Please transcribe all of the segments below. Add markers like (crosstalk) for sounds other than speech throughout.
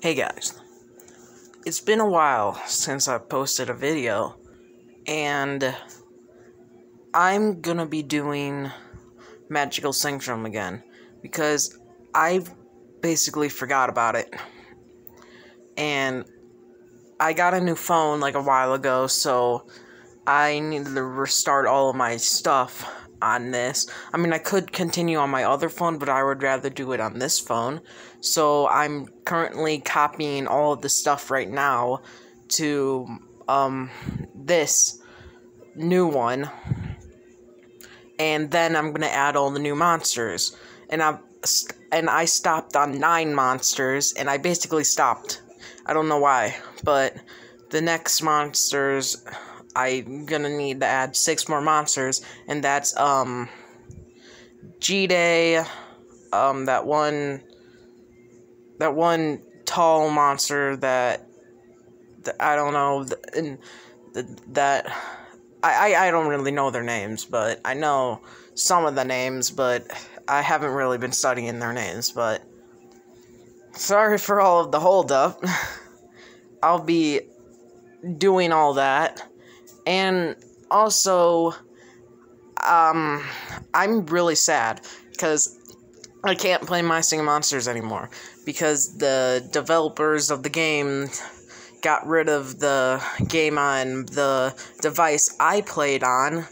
Hey guys, it's been a while since i posted a video, and I'm gonna be doing Magical Sanctum again because I basically forgot about it. And I got a new phone like a while ago, so I needed to restart all of my stuff on this. I mean, I could continue on my other phone, but I would rather do it on this phone. So I'm currently copying all of the stuff right now to um, this new one. And then I'm going to add all the new monsters. And I and I stopped on 9 monsters and I basically stopped. I don't know why, but the next monsters I'm gonna need to add six more monsters, and that's, um, G-Day, um, that one, that one tall monster that, that I don't know, and that, I, I, I don't really know their names, but I know some of the names, but I haven't really been studying their names, but sorry for all of the holdup. (laughs) I'll be doing all that. And also, um, I'm really sad because I can't play My Singing Monsters anymore because the developers of the game got rid of the game on the device I played on.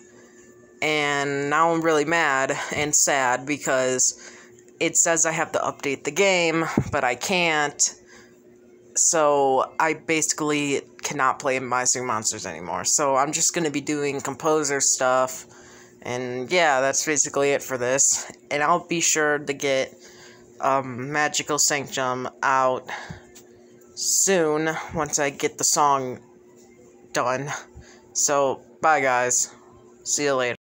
And now I'm really mad and sad because it says I have to update the game, but I can't so I basically cannot play My Super Monsters anymore. So I'm just going to be doing composer stuff. And yeah, that's basically it for this. And I'll be sure to get um, Magical Sanctum out soon once I get the song done. So, bye guys. See you later.